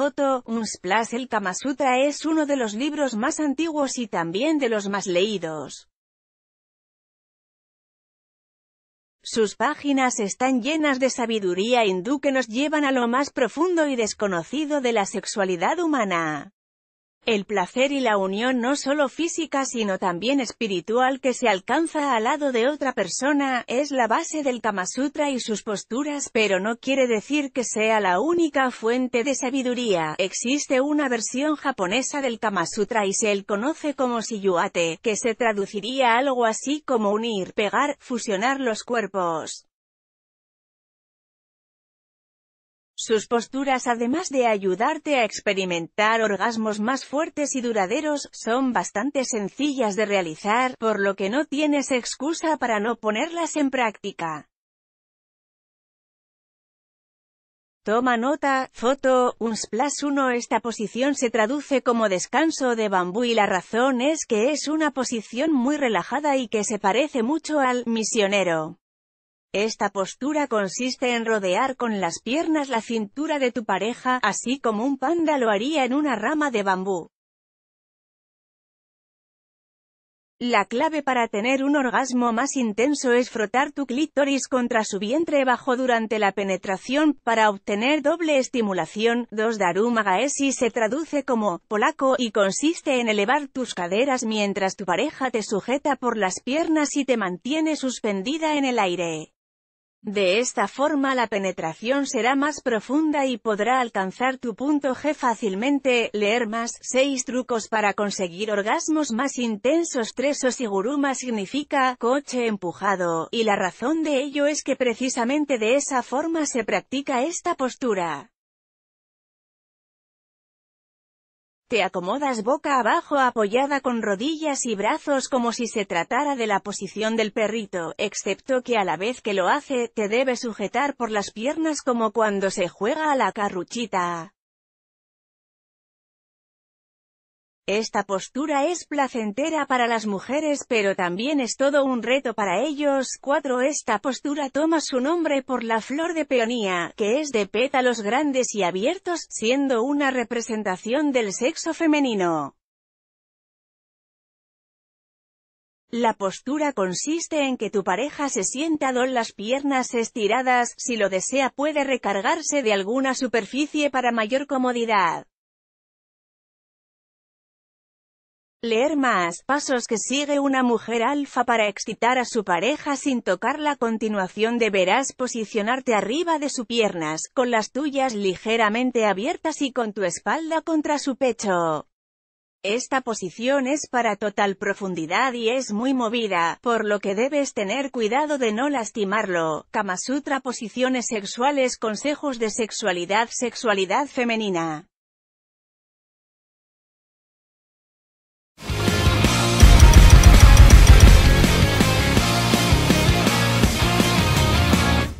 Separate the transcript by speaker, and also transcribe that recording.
Speaker 1: Foto, El Kama Sutra es uno de los libros más antiguos y también de los más leídos. Sus páginas están llenas de sabiduría hindú que nos llevan a lo más profundo y desconocido de la sexualidad humana. El placer y la unión no solo física sino también espiritual que se alcanza al lado de otra persona, es la base del Kama Sutra y sus posturas pero no quiere decir que sea la única fuente de sabiduría. Existe una versión japonesa del Kama Sutra y se el conoce como Siyuate, que se traduciría algo así como unir, pegar, fusionar los cuerpos. Sus posturas además de ayudarte a experimentar orgasmos más fuertes y duraderos, son bastante sencillas de realizar, por lo que no tienes excusa para no ponerlas en práctica. Toma nota, foto, un splash 1 Esta posición se traduce como descanso de bambú y la razón es que es una posición muy relajada y que se parece mucho al misionero. Esta postura consiste en rodear con las piernas la cintura de tu pareja, así como un panda lo haría en una rama de bambú. La clave para tener un orgasmo más intenso es frotar tu clítoris contra su vientre bajo durante la penetración, para obtener doble estimulación. 2 darumagaesi se traduce como polaco y consiste en elevar tus caderas mientras tu pareja te sujeta por las piernas y te mantiene suspendida en el aire. De esta forma la penetración será más profunda y podrá alcanzar tu punto G fácilmente. Leer más 6 trucos para conseguir orgasmos más intensos 3 Osiguruma significa coche empujado, y la razón de ello es que precisamente de esa forma se practica esta postura. Te acomodas boca abajo apoyada con rodillas y brazos como si se tratara de la posición del perrito, excepto que a la vez que lo hace, te debe sujetar por las piernas como cuando se juega a la carruchita. Esta postura es placentera para las mujeres pero también es todo un reto para ellos. 4. Esta postura toma su nombre por la flor de peonía, que es de pétalos grandes y abiertos, siendo una representación del sexo femenino. La postura consiste en que tu pareja se sienta con las piernas estiradas, si lo desea puede recargarse de alguna superficie para mayor comodidad. Leer más, pasos que sigue una mujer alfa para excitar a su pareja sin tocar la continuación deberás posicionarte arriba de sus piernas, con las tuyas ligeramente abiertas y con tu espalda contra su pecho. Esta posición es para total profundidad y es muy movida, por lo que debes tener cuidado de no lastimarlo. Sutra, Posiciones sexuales Consejos de sexualidad Sexualidad femenina